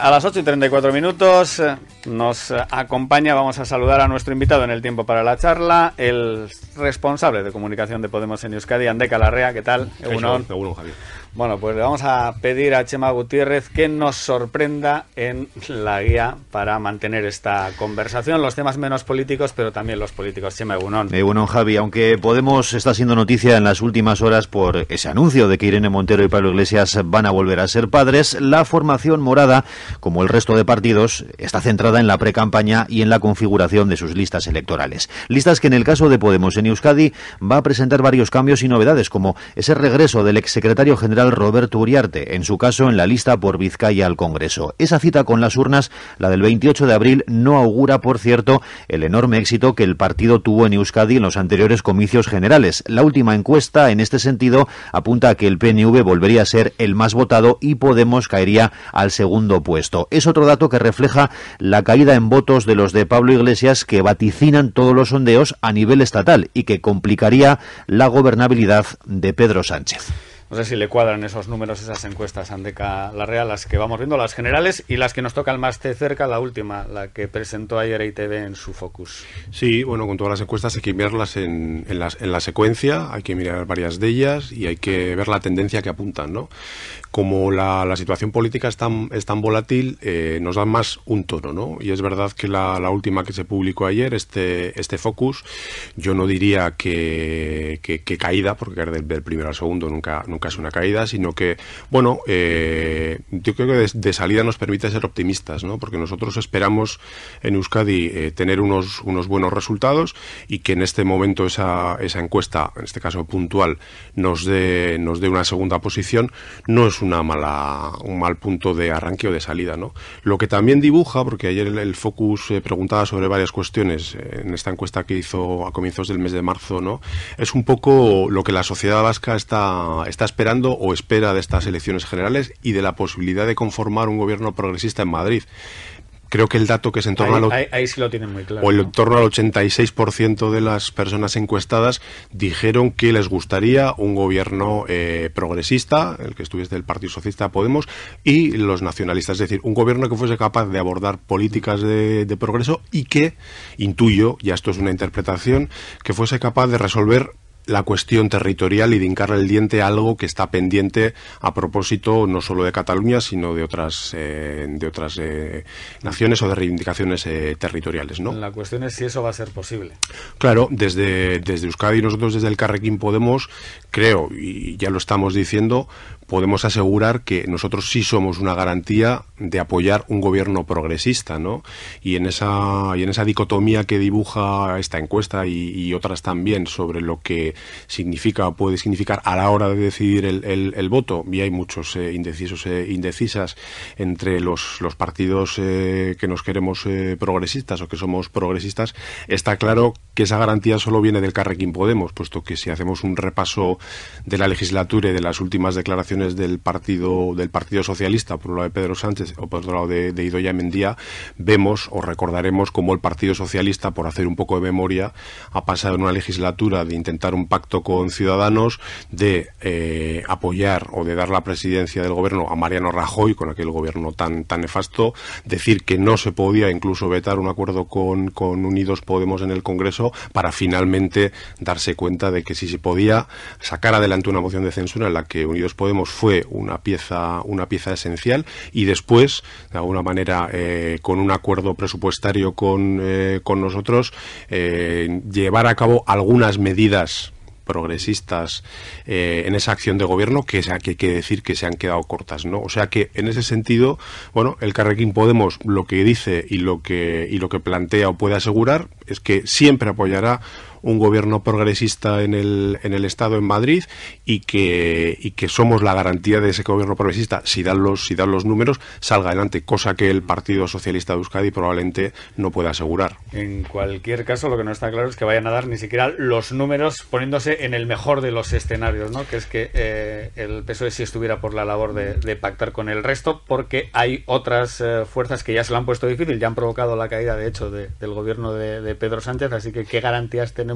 A las 8 y 34 minutos eh, nos acompaña, vamos a saludar a nuestro invitado en el tiempo para la charla, el responsable de comunicación de Podemos en Euskadi, Andeca Calarrea. ¿Qué tal? Egunon. Javier. Bueno, pues le vamos a pedir a Chema Gutiérrez que nos sorprenda en la guía para mantener esta conversación. Los temas menos políticos, pero también los políticos. Chema Egunon. Egunon, eh, Javi. Aunque Podemos está siendo noticia en las últimas horas por ese anuncio de que Irene Montero y Pablo Iglesias van a volver a ser padres, la formación morada, como el resto de partidos, está centrada en la precampaña y en la configuración de sus listas electorales. Listas que en el caso de Podemos en Euskadi va a presentar varios cambios y novedades, como ese regreso del exsecretario general Roberto Uriarte, en su caso en la lista por Vizcaya al Congreso. Esa cita con las urnas, la del 28 de abril, no augura, por cierto, el enorme éxito que el partido tuvo en Euskadi en los anteriores comicios generales. La última encuesta, en este sentido, apunta a que el PNV volvería a ser el más votado y Podemos caería al segundo puesto. Es otro dato que refleja la caída en votos de los de Pablo Iglesias que vaticinan todos los sondeos a nivel estatal y que complicaría la gobernabilidad de Pedro Sánchez. No sé si le cuadran esos números, esas encuestas, Andeca La Real, las que vamos viendo, las generales y las que nos toca tocan más de cerca, la última, la que presentó ayer e ITV en su Focus. Sí, bueno, con todas las encuestas hay que mirarlas en, la, en la secuencia, hay que mirar varias de ellas y hay que ver la tendencia que apuntan, ¿no? como la, situación política es tan, es tan volátil, eh, nos da más un tono, ¿no? Y es verdad que la, última que se publicó ayer, este, este Focus, yo no diría que, caída, porque del, del, primero al segundo nunca, nunca es una caída, sino que, bueno, eh, yo creo que de, salida nos permite ser optimistas, ¿no? Porque nosotros esperamos en Euskadi eh, tener unos, unos buenos resultados y que en este momento esa, esa encuesta, en este caso puntual, nos dé, nos dé una segunda posición, no es una mala, un mal punto de arranque o de salida. ¿no? Lo que también dibuja, porque ayer el, Focus eh, preguntaba sobre varias cuestiones eh, en esta encuesta que hizo a comienzos del mes de marzo, ¿no? es un poco lo que la sociedad vasca está, está esperando o espera de estas elecciones generales y de la posibilidad de conformar un gobierno progresista en Madrid creo que el dato que es en torno al, o el, al 86% de las personas encuestadas dijeron que les gustaría un gobierno eh, progresista, el que estuviese del Partido Socialista Podemos y los nacionalistas, es decir, un gobierno que fuese capaz de abordar políticas de, de progreso y que intuyo, ya esto es una interpretación, que fuese capaz de resolver la cuestión territorial y de hincarle el diente a algo que está pendiente a propósito no solo de Cataluña sino de otras eh, de otras eh, naciones o de reivindicaciones eh, territoriales no la cuestión es si eso va a ser posible claro desde desde Euskadi nosotros desde el Carrequín Podemos creo y ya lo estamos diciendo podemos asegurar que nosotros sí somos una garantía de apoyar un gobierno progresista, ¿no? Y en esa, y en esa dicotomía que dibuja esta encuesta y, otras también sobre lo que significa o puede significar a la hora de decidir el, el, voto, y hay muchos eh, indecisos e indecisas entre los, partidos eh, que nos queremos progresistas o que somos progresistas, está claro que esa garantía solo viene del Carrequín Podemos, puesto que si hacemos un repaso de la legislatura y de las últimas declaraciones del Partido del Partido Socialista, por un lado de Pedro Sánchez o por otro lado de, de Idoia Mendía, vemos o recordaremos cómo el Partido Socialista, por hacer un poco de memoria, ha pasado en una legislatura de intentar un pacto con Ciudadanos, de eh, apoyar o de dar la presidencia del gobierno a Mariano Rajoy, con aquel gobierno tan, tan nefasto, decir que no se podía incluso vetar un acuerdo con, con Unidos Podemos en el Congreso para finalmente darse cuenta de que si se podía sacar adelante una moción de censura en la que Unidos Podemos fue una pieza, una pieza esencial y después, de alguna manera, eh, con un acuerdo presupuestario con, eh, con nosotros, eh, llevar a cabo algunas medidas progresistas en esa acción de gobierno que, que hay que decir que se han quedado cortas, ¿no? O sea que en ese sentido, bueno, el Carrequín Podemos lo que dice y lo que y lo que plantea o puede asegurar es que siempre apoyará un gobierno progresista en el, en el Estado, en Madrid, y que, y que somos la garantía de ese gobierno progresista, si dan, los, si dan los números, salga adelante, cosa que el Partido Socialista de Euskadi probablemente no pueda asegurar. En cualquier caso, lo que no está claro es que vayan a dar ni siquiera los números poniéndose en el mejor de los escenarios, ¿no? que es que eh, el PSOE si estuviera por la labor de, pactar con el resto, porque hay otras eh, fuerzas que ya se lo han puesto difícil, ya han provocado la caída, de hecho, de, del gobierno de, de Pedro Sánchez, así que qué garantías tenemos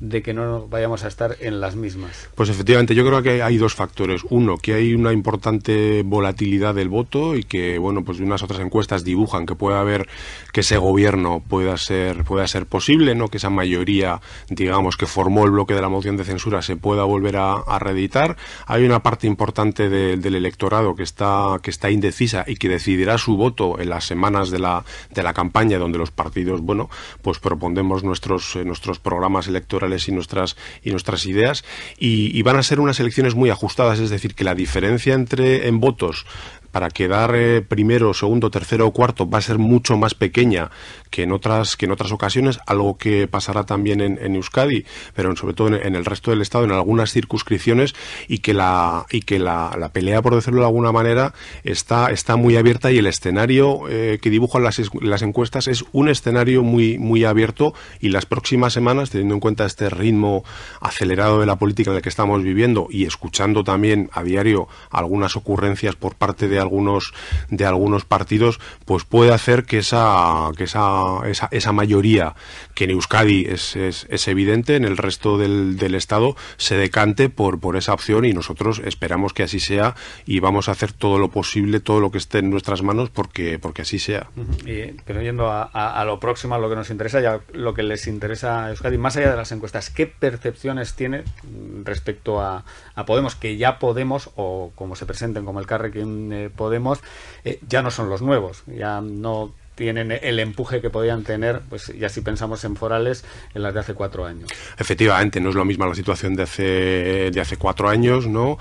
de que no vayamos a estar en las mismas. Pues efectivamente, yo creo que hay dos factores. Uno, que hay una importante volatilidad del voto y que, bueno, pues unas otras encuestas dibujan que puede haber que ese gobierno pueda ser, pueda ser posible, ¿no? Que esa mayoría, digamos, que formó el bloque de la moción de censura se pueda volver a, reeditar. Hay una parte importante del electorado que está, que está indecisa y que decidirá su voto en las semanas de la, de la campaña donde los partidos, bueno, pues proponemos nuestros, eh, nuestros programas programas electorales y nuestras, y nuestras ideas. Y, y, van a ser unas elecciones muy ajustadas, es decir, que la diferencia entre en votos para quedar eh, primero, segundo, tercero o cuarto va a ser mucho más pequeña que en otras, que en otras ocasiones, algo que pasará también en, Euskadi, pero sobre todo en, el resto del Estado, en algunas circunscripciones, y que la, y que la, pelea, por decirlo de alguna manera, está, está muy abierta y el escenario eh, que dibujan las, las encuestas es un escenario muy, muy abierto y las próximas semanas, teniendo en cuenta este ritmo acelerado de la política en el que estamos viviendo y escuchando también a diario algunas ocurrencias por parte de algunos de algunos partidos, pues puede hacer que esa que esa, esa, esa mayoría que en Euskadi es, es, es, evidente, en el resto del, del Estado se decante por, por esa opción y nosotros esperamos que así sea y vamos a hacer todo lo posible, todo lo que esté en nuestras manos porque, porque así sea. Y, pero yendo a, a, a, lo próximo, a lo que nos interesa ya lo que les interesa a Euskadi, más allá de las encuestas, ¿qué percepciones tiene mm, respecto a, a Podemos, que ya Podemos, o como se presenten como el Carrequín eh, Podemos, eh, ya no son los nuevos, ya no tienen el empuje que podían tener, pues ya si pensamos en forales, en las de hace cuatro años. Efectivamente, no es lo misma la situación de hace, de hace cuatro años, ¿no?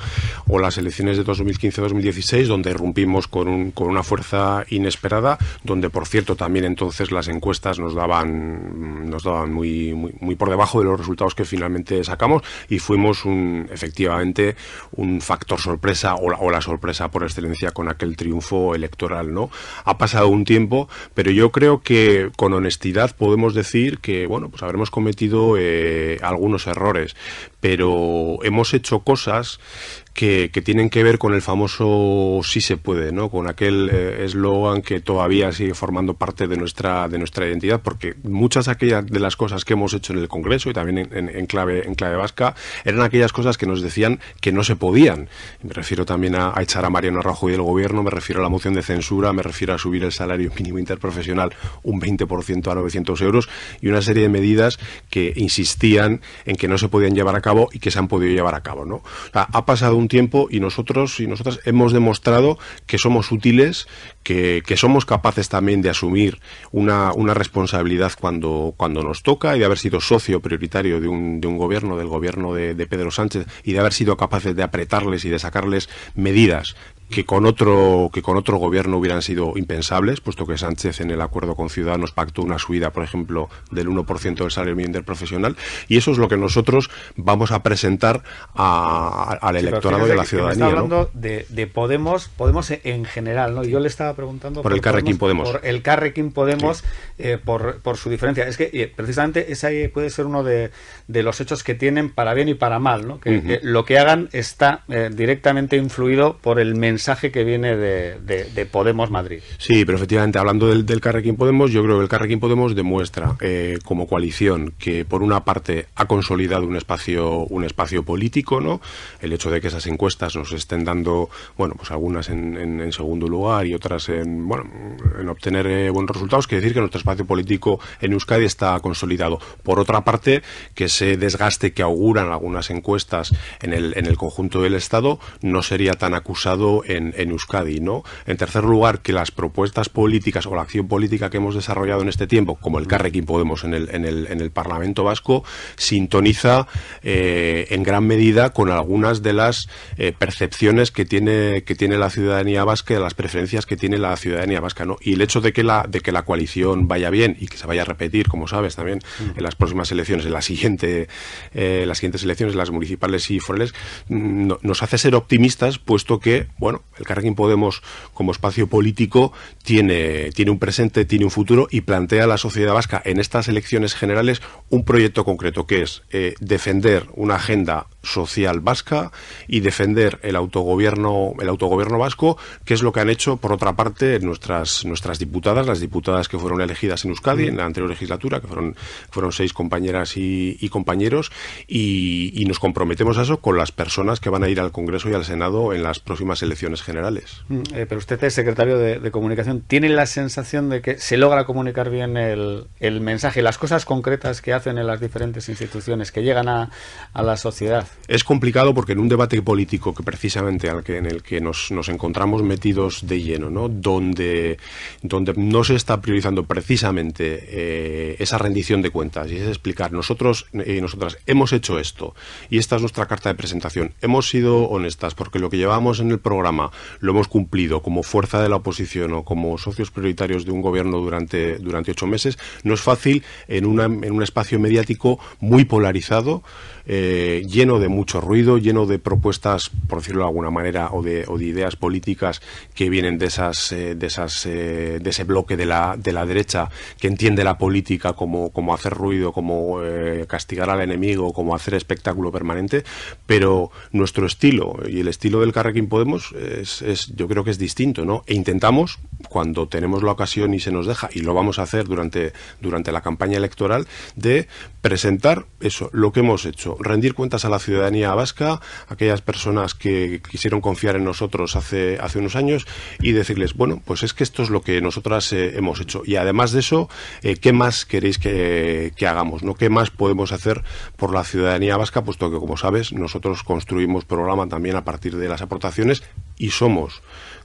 O las elecciones de 2015-2016, donde rompimos con, con una fuerza inesperada, donde por cierto también entonces las encuestas nos daban, nos daban muy, muy, por debajo de los resultados que finalmente sacamos y fuimos un, efectivamente un factor sorpresa o la, o la sorpresa por excelencia con aquel triunfo electoral, ¿no? Ha pasado un tiempo, pero yo creo que con honestidad podemos decir que, bueno, pues habremos cometido eh, algunos errores, pero hemos hecho cosas que, tienen que ver con el famoso sí se puede, ¿no? Con aquel eh, eslogan que todavía sigue formando parte de nuestra, de nuestra identidad, porque muchas aquellas de las cosas que hemos hecho en el Congreso y también en, clave, en clave vasca, eran aquellas cosas que nos decían que no se podían. Me refiero también a, echar a Mariano Rajoy del gobierno, me refiero a la moción de censura, me refiero a subir el salario mínimo internacional profesional un 20% a 900 euros y una serie de medidas que insistían en que no se podían llevar a cabo y que se han podido llevar a cabo. ¿no? ha pasado un tiempo y nosotros y nosotras hemos demostrado que somos útiles, que, somos capaces también de asumir una, una responsabilidad cuando, cuando nos toca y de haber sido socio prioritario de un, de un gobierno, del gobierno de, de Pedro Sánchez y de haber sido capaces de apretarles y de sacarles medidas que con otro que con otro gobierno hubieran sido impensables, puesto que Sánchez en el acuerdo con Ciudadanos pactó una subida, por ejemplo, del 1% del salario mínimo interprofesional, y eso es lo que nosotros vamos a presentar al electorado de la ciudadanía. Está hablando de, Podemos, Podemos en general, ¿no? Yo le estaba preguntando por, el Carrequín Podemos, por el Carrequín Podemos, eh, por, por, su diferencia. Es que eh, precisamente ese puede ser uno de, de, los hechos que tienen para bien y para mal, ¿no? Que, lo que hagan está eh, directamente influido por el mensaje mensaje que viene de, Podemos Madrid. Sí, pero efectivamente, hablando del, Carrequín Podemos, yo creo que el Carrequín Podemos demuestra eh, como coalición que, por una parte, ha consolidado un espacio, un espacio político, ¿no? El hecho de que esas encuestas nos estén dando, bueno, pues algunas en, en segundo lugar y otras en, bueno, en obtener eh, buenos resultados, quiere decir que nuestro espacio político en Euskadi está consolidado. Por otra parte, que ese desgaste que auguran algunas encuestas en el, en el conjunto del Estado no sería tan acusado en, Euskadi. ¿no? En tercer lugar, que las propuestas políticas o la acción política que hemos desarrollado en este tiempo, como el Carrequín Podemos en el, Parlamento Vasco, sintoniza eh, en gran medida con algunas de las eh, percepciones que tiene, que tiene la ciudadanía vasca las preferencias que tiene la ciudadanía vasca. ¿no? y el hecho de que, la, de que la coalición vaya bien y que se vaya a repetir, como sabes también, mm. en las próximas elecciones, en la siguiente, eh, las siguientes elecciones, las municipales y forales, mm, nos hace ser optimistas, puesto que, bueno, el Carrequín Podemos como espacio político tiene, tiene un presente, tiene un futuro y plantea a la sociedad vasca en estas elecciones generales un proyecto concreto, que es eh, defender una agenda social vasca y defender el autogobierno el autogobierno vasco que es lo que han hecho por otra parte nuestras nuestras diputadas las diputadas que fueron elegidas en Euskadi en la anterior legislatura que fueron fueron seis compañeras y, compañeros y, nos comprometemos a eso con las personas que van a ir al Congreso y al Senado en las próximas elecciones generales mm, eh, pero usted es secretario de, comunicación tiene la sensación de que se logra comunicar bien el, el mensaje las cosas concretas que hacen en las diferentes instituciones que llegan a, a la sociedad es complicado porque en un debate político que precisamente al que, en el que nos, nos encontramos metidos de lleno, ¿no? donde, donde no se está priorizando precisamente eh, esa rendición de cuentas y es explicar nosotros y eh, nosotras hemos hecho esto y esta es nuestra carta de presentación, hemos sido honestas porque lo que llevamos en el programa lo hemos cumplido como fuerza de la oposición o como socios prioritarios de un gobierno durante, durante ocho meses, no es fácil en, en un espacio mediático muy polarizado, eh, lleno de de mucho ruido, lleno de propuestas, por decirlo de alguna manera, o de, o de ideas políticas que vienen de esas, eh, de esas, eh, de ese bloque de la, de la derecha que entiende la política como, como hacer ruido, como eh, castigar al enemigo, como hacer espectáculo permanente, pero nuestro estilo y el estilo del Carrequín Podemos es, es, yo creo que es distinto, ¿no? E intentamos, cuando tenemos la ocasión y se nos deja, y lo vamos a hacer durante, durante la campaña electoral, de presentar eso, lo que hemos hecho, rendir cuentas a la ciudad ciudadanía vasca, aquellas personas que quisieron confiar en nosotros hace, hace unos años y decirles, bueno, pues es que esto es lo que nosotras eh, hemos hecho. Y además de eso, eh, ¿qué más queréis que, que, hagamos? ¿no? ¿Qué más podemos hacer por la ciudadanía vasca? Puesto que, como sabes, nosotros construimos programa también a partir de las aportaciones y somos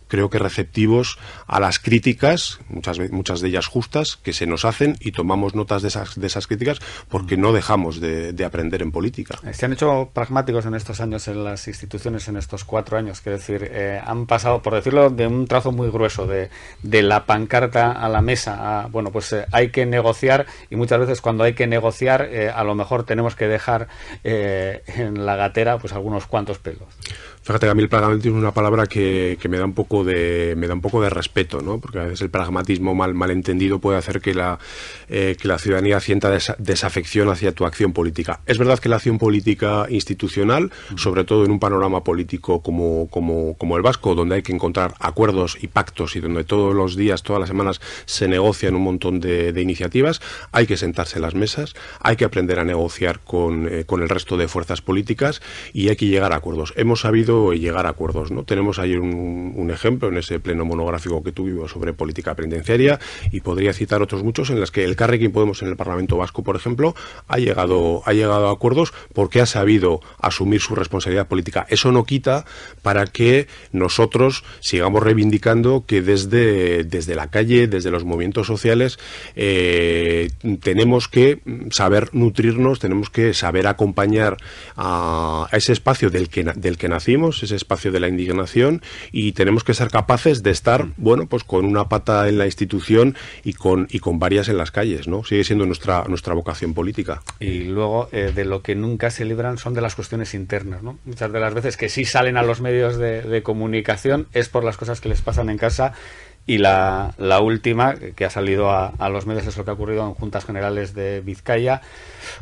creo que receptivos a las críticas, muchas, muchas de ellas justas, que se nos hacen y tomamos notas de esas, de esas críticas porque mm. no dejamos de, aprender en política. Eh, se han hecho pragmáticos en estos años en las instituciones, en estos cuatro años, quiero decir, eh, han pasado, por decirlo, de un trazo muy grueso, de, de la pancarta a la mesa, bueno, pues eh, hay que negociar y muchas veces cuando hay que negociar, a lo mejor tenemos que dejar en la gatera pues algunos cuantos pelos. Fíjate que a mí el pragmatismo es una palabra que, me da un poco de me da un poco de respeto, ¿no? Porque a veces el pragmatismo mal malentendido puede hacer que la eh, que la ciudadanía sienta desafección hacia tu acción política. Es verdad que la acción política institucional, sobre todo en un panorama político como como como el vasco, donde hay que encontrar acuerdos y pactos y donde todos los días, todas las semanas se negocian un montón de, iniciativas, hay que sentarse en las mesas, hay que aprender a negociar con eh, con el resto de fuerzas políticas y hay que llegar a acuerdos. Hemos sabido y llegar a acuerdos. ¿no? Tenemos ahí un, ejemplo en ese pleno monográfico que tuvimos sobre política penitenciaria y podría citar otros muchos en los que el Carrequín Podemos en el Parlamento Vasco, por ejemplo, ha llegado, ha llegado a acuerdos porque ha sabido asumir su responsabilidad política. Eso no quita para que nosotros sigamos reivindicando que desde, desde la calle, desde los movimientos sociales, eh, tenemos que saber nutrirnos, tenemos que saber acompañar a, ese espacio del que, del que nacimos ese espacio de la indignación y tenemos que ser capaces de estar, mm. bueno, pues con una pata en la institución y con, y con varias en las calles, ¿no? Sigue siendo nuestra, nuestra vocación política. Y luego, eh, de lo que nunca se libran son de las cuestiones internas, Muchas de las veces que sí salen a los medios de comunicación es por las cosas que les pasan en casa y la, última, que ha salido a, los medios, es lo que ha ocurrido en Juntas Generales de Vizcaya,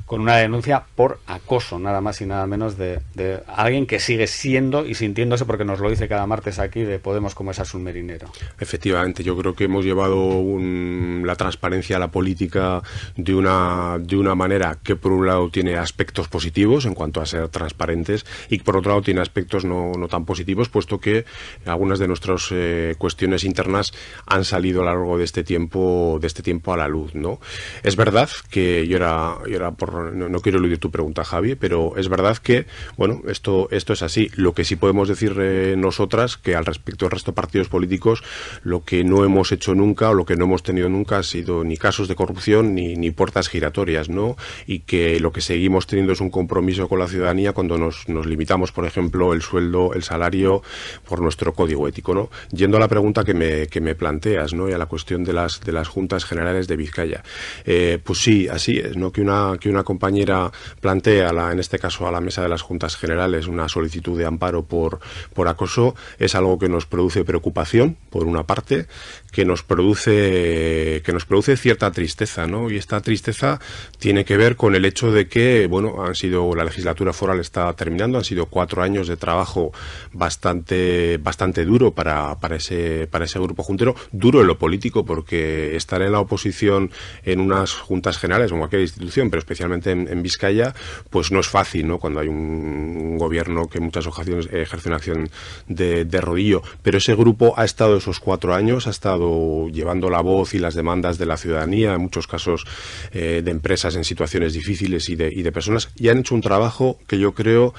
con una denuncia por acoso, nada más y nada menos, de, alguien que sigue siendo y sintiéndose, porque nos lo dice cada martes aquí, de Podemos como es su Merinero. Efectivamente, yo creo que hemos llevado la transparencia a la política de una, de una manera que, por un lado, tiene aspectos positivos en cuanto a ser transparentes y, por otro lado, tiene aspectos no, no tan positivos, puesto que algunas de nuestras eh, cuestiones internas han salido a lo largo de este tiempo, de este tiempo a la luz, ¿no? Es verdad que yo era, era por, no, quiero eludir tu pregunta, Javi, pero es verdad que, bueno, esto, esto es así. Lo que sí podemos decir eh, nosotras, que al respecto del resto de partidos políticos, lo que no hemos hecho nunca o lo que no hemos tenido nunca ha sido ni casos de corrupción ni, ni puertas giratorias, ¿no? Y que lo que seguimos teniendo es un compromiso con la ciudadanía cuando nos, limitamos, por ejemplo, el sueldo, el salario por nuestro código ético, ¿no? Yendo a la pregunta que me, me planteas, ¿no? Y a la cuestión de las, de las juntas generales de Vizcaya. Eh, pues sí, así es, ¿no? Que una, que una compañera plantea, la, en este caso a la mesa de las juntas generales, una solicitud de amparo por, por acoso, es algo que nos produce preocupación, por una parte, que nos produce, que nos produce cierta tristeza, ¿no? Y esta tristeza tiene que ver con el hecho de que, bueno, han sido, la legislatura foral está terminando, han sido cuatro años de trabajo bastante, bastante duro para, para, ese, para ese grupo junto duro en lo político, porque estar en la oposición en unas juntas generales ...como en cualquier institución, pero especialmente en, Vizcaya, pues no es fácil, ¿no? Cuando hay un, gobierno que en muchas ocasiones ejerce una acción de, rodillo. Pero ese grupo ha estado esos cuatro años, ha estado llevando la voz y las demandas de la ciudadanía, en muchos casos eh, de empresas en situaciones difíciles y y de personas, y han hecho un trabajo que yo creo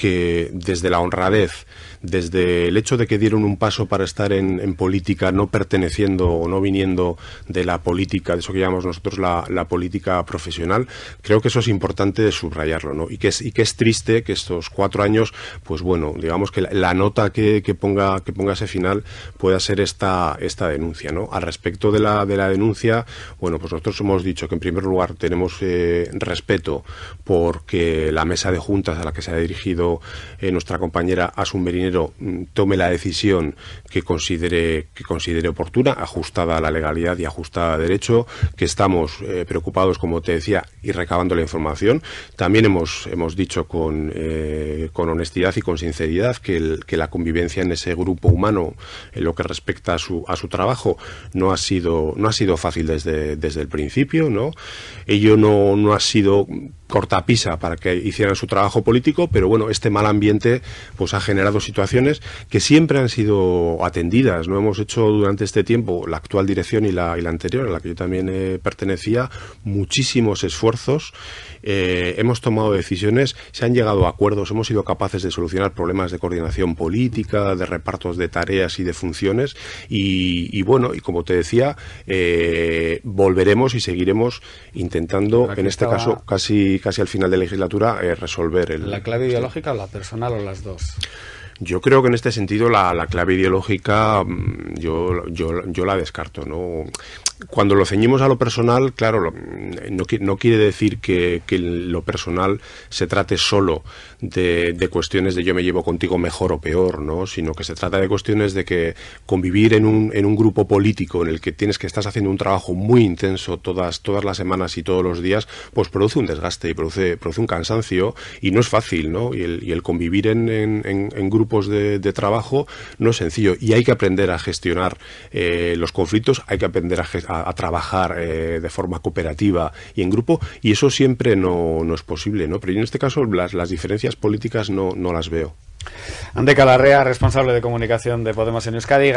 que desde la honradez, desde el hecho de que dieron un paso para estar en, política, no perteneciendo o no viniendo de la política, de eso que llamamos nosotros la, política profesional, creo que eso es importante de subrayarlo, ¿no? Y que es, que es triste que estos cuatro años, pues bueno, digamos que la, nota que, ponga, que ponga ese final pueda ser esta, esta denuncia, ¿no? Al respecto de la, de la denuncia, bueno, pues nosotros hemos dicho que en primer lugar tenemos eh, respeto porque la mesa de juntas a la que se ha dirigido eh, nuestra compañera Asun Merinero mm, tome la decisión que considere, que considere oportuna, ajustada a la legalidad y ajustada a derecho, que estamos eh, preocupados, como te decía, y recabando la información. También hemos, hemos dicho con, eh, honestidad y con sinceridad que, que, la convivencia en ese grupo humano, en lo que respecta a su, a su trabajo, no ha sido, no ha sido fácil desde, desde el principio. ¿no? Ello no, no ha sido cortapisa para que hicieran su trabajo político, pero bueno, este mal ambiente pues ha generado situaciones que siempre han sido atendidas. No hemos hecho durante este tiempo, la actual dirección y la, anterior, a la que yo también eh, pertenecía, muchísimos esfuerzos eh, hemos tomado decisiones, se han llegado a acuerdos, hemos sido capaces de solucionar problemas de coordinación política, de repartos de tareas y de funciones. Y, bueno, y como te decía, eh, volveremos y seguiremos intentando, en este caso, casi, casi al final de legislatura, eh, resolver el. ¿La clave ideológica o la personal o las dos? Yo creo que en este sentido la, clave ideológica mm, yo, yo, yo, la descarto. ¿no? cuando lo ceñimos a lo personal, claro, no, no, quiere decir que, lo personal se trate solo de, cuestiones de yo me llevo contigo mejor o peor, ¿no? Sino que se trata de cuestiones de que convivir en un, grupo político en el que tienes que estás haciendo un trabajo muy intenso todas, todas las semanas y todos los días, pues produce un desgaste y produce, produce un cansancio y no es fácil, ¿no? Y el, convivir en, grupos de, trabajo no es sencillo y hay que aprender a gestionar eh, los conflictos, hay que aprender a gestionar a, trabajar eh, de forma cooperativa y en grupo, y eso siempre no, es posible, ¿no? Pero yo en este caso las, las diferencias políticas no, no las veo. Ande Calarrea, responsable de comunicación de Podemos en Euskadi.